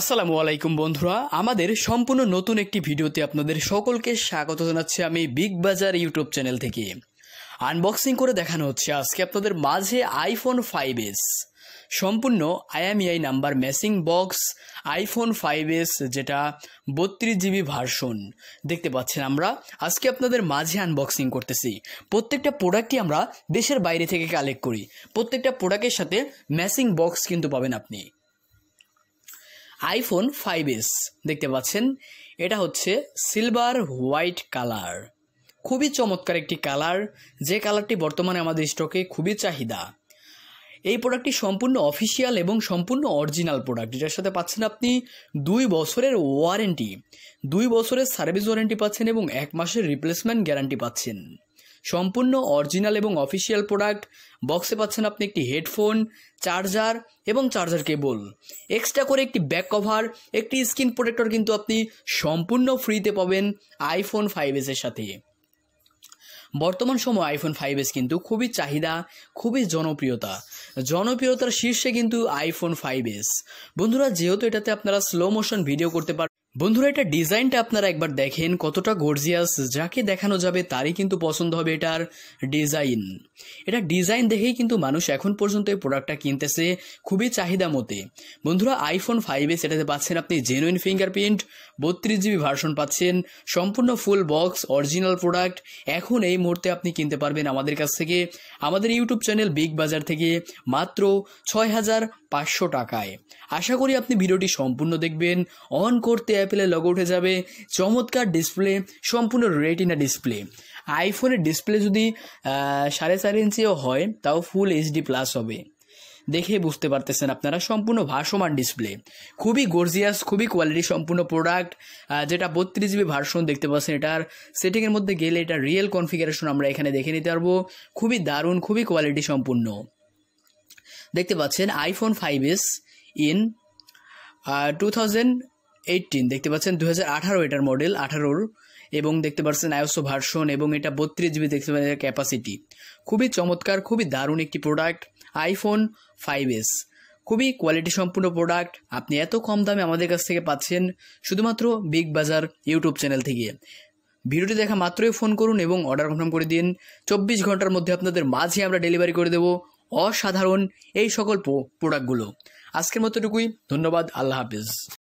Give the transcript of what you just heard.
আসসালামু আলাইকুম বন্ধুরা আমাদের সম্পূর্ণ নতুন একটি ভিডিওতে আপনাদের সকলকে স্বাগত জানাচ্ছি আমি বিগ বাজার ইউটিউব চ্যানেল থেকে আনবক্সিং করে দেখানো হচ্ছে আজকে আপনাদের মাঝে আইফোন ফাইভ এস সম্পূর্ণ IMEI number matching box iPhone five S যেটা বত্রিশ জিবি ভার্সন দেখতে পাচ্ছেন আমরা আজকে আপনাদের মাঝে আনবক্সিং করতেছি প্রত্যেকটা প্রোডাক্টই আমরা দেশের বাইরে থেকে কালেক্ট করি প্রত্যেকটা প্রোডাক্টের সাথে ম্যাসিং বক্স কিন্তু পাবেন আপনি আইফোন ফাইভ এস দেখতে পাচ্ছেন এটা হচ্ছে সিলভার হোয়াইট কালার খুবই চমৎকার একটি কালার যে কালারটি বর্তমানে আমাদের স্টকে খুবই চাহিদা এই প্রোডাক্টটি সম্পূর্ণ অফিসিয়াল এবং সম্পূর্ণ অরিজিনাল প্রোডাক্ট যেটার সাথে পাচ্ছেন আপনি দুই বছরের ওয়ারেন্টি দুই বছরের সার্ভিস ওয়ারেন্টি পাচ্ছেন এবং এক মাসের রিপ্লেসমেন্ট গ্যারান্টি পাচ্ছেন সম্পূর্ণ অরিজিনাল এবং অফিসিয়াল প্রোডাক্ট বক্সে পাচ্ছেন আপনি একটি হেডফোন চার্জার এবং চার্জার কেবল এক্সট্রা করে একটি ব্যাক কভার একটি স্ক্রিন প্রোটেক্টর কিন্তু আপনি সম্পূর্ণ ফ্রিতে পাবেন আইফোন ফাইভ এসের সাথে বর্তমান সময় আইফোন ফাইভ এস কিন্তু খুবই চাহিদা খুবই জনপ্রিয়তা জনপ্রিয়তার শীর্ষে কিন্তু আইফোন ফাইভ এস বন্ধুরা যেহেতু এটাতে আপনারা স্লো মোশন ভিডিও করতে পারেন বন্ধুরা এটা ডিজাইনটা আপনারা একবার দেখেন কতটা গর্জিয়াস যাকে দেখানো যাবে তারই কিন্তু পছন্দ হবে এটার ডিজাইন এটা ডিজাইন দেখেই কিন্তু মানুষ এখন পর্যন্ত এই প্রোডাক্টটা কিনতেছে খুবই চাহিদা মতে বন্ধুরা আইফোন ফাইভে সেটাতে পাচ্ছেন আপনি জেনুইন ফিঙ্গারপ্রিন্ট বত্রিশ জিবি ভার্সন পাচ্ছেন সম্পূর্ণ ফুল বক্স অরিজিনাল প্রোডাক্ট এখন এই মুহূর্তে আপনি কিনতে পারবেন আমাদের কাছ থেকে আমাদের ইউটিউব চ্যানেল বিগ বাজার থেকে মাত্র ছয় হাজার পাঁচশো টাকায় আশা করি আপনি ভিডিওটি সম্পূর্ণ দেখবেন অন করতে জায়গায় লগ উঠে যাবে চমৎকার ডিসপ্লে সম্পূর্ণ রেটিনা ডিসপ্লে আইফোনের ডিসপ্লে যদি সাড়ে চার ইঞ্চিও হয় তাও ফুল এইচডি প্লাস হবে দেখে বুঝতে পারতেছেন আপনারা সম্পূর্ণ ভাসমান ডিসপ্লে খুবই গর্জিয়াস খুবই কোয়ালিটি সম্পূর্ণ প্রোডাক্ট যেটা বত্রিশ জিবি ভার্সন দেখতে পাচ্ছেন এটার সেটিংয়ের মধ্যে গেলে এটা রিয়েল কনফিগারেশন আমরা এখানে দেখে নিতে পারবো খুবই দারুণ খুবই কোয়ালিটি সম্পূর্ণ দেখতে পাচ্ছেন iPhone five S in two thousand eighteen দেখতে পাচ্ছেন দু হাজার এটার মডেল আঠারোর এবং দেখতে পাচ্ছেন আয়োসো ভার্সন এবং এটা বত্রিশ জিবি দেখতে পাচ্ছেন ক্যাপাসিটি খুবই চমৎকার খুবই দারুণ একটি প্রোডাক্ট আইফোন ফাইভ এস খুবই কোয়ালিটি সম্পূর্ণ প্রোডাক্ট আপনি এত কম দামে আমাদের কাছ থেকে পাচ্ছেন শুধুমাত্র বিগ বাজার ইউটিউব চ্যানেল থেকে ভিডিওটি দেখা মাত্রই ফোন করুন এবং অর্ডার কনফার্ম করে দিন চব্বিশ ঘন্টার মধ্যে আপনাদের মাঝে আমরা ডেলিভারি করে দেব অসাধারণ এই সকল প্রোডাক্টগুলো আজকের মতোটুকুই ধন্যবাদ আল্লাহ হাফিজ